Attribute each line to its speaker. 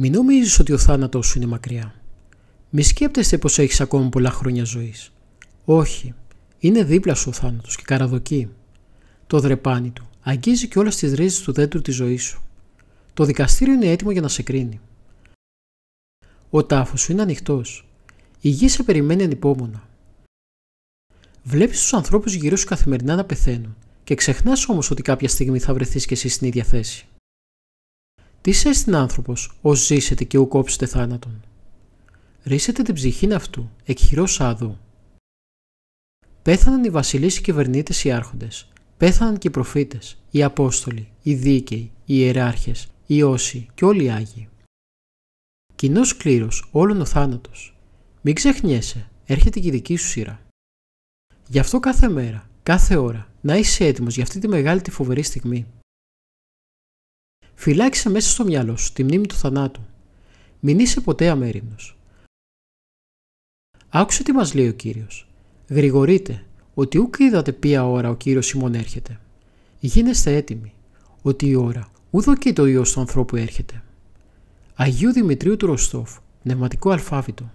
Speaker 1: Μην νομίζεις ότι ο θάνατο σου είναι μακριά. Μη σκέπτεσαι πως έχεις ακόμα πολλά χρόνια ζωής. Όχι, είναι δίπλα σου ο θάνατος και καραδοκεί. Το δρεπάνι του αγγίζει και όλες τις ρίζες του δέντρου της ζωής σου. Το δικαστήριο είναι έτοιμο για να σε κρίνει. Ο τάφος σου είναι ανοιχτός. Η γη σε περιμένει ανυπόμονα. Βλέπεις τους ανθρώπους γύρω σου καθημερινά να πεθαίνουν και ξεχνάς όμως ότι κάποια στιγμή θα βρεθείς κι εσύ στην ίδια θέση. Τι έστειν άνθρωπος, ως ζήσετε και ου κόψετε θάνατον. Ρίσετε την ψυχήν αυτού, εκχειρό άδου. Πέθαναν οι βασιλείς, οι κυβερνήτες, οι άρχοντες. Πέθαναν και οι προφήτες, οι απόστολοι, οι δίκαιοι, οι ιεράρχες, οι όσοι και όλοι οι άγιοι. Κοινός κλήρος, όλων ο θάνατος. Μην ξεχνιέσαι, έρχεται και η δική σου σειρά. Γι' αυτό κάθε μέρα, κάθε ώρα, να είσαι έτοιμος για αυτή τη μεγάλη τη φοβερή στιγμή. Φυλάξε μέσα στο μυαλό σου τη μνήμη του θανάτου. Μην είσαι ποτέ αμέριμνος. Άκουσε τι μας λέει ο Κύριος. Γρηγορείτε, ότι ούκ είδατε ποια ώρα ο Κύριος ημών έρχεται. Γίνεστε έτοιμοι, ότι η ώρα ούδο και το Υιός του ανθρώπου έρχεται. Αγίου Δημητρίου του Ρωστόφ, πνευματικό αλφάβητο.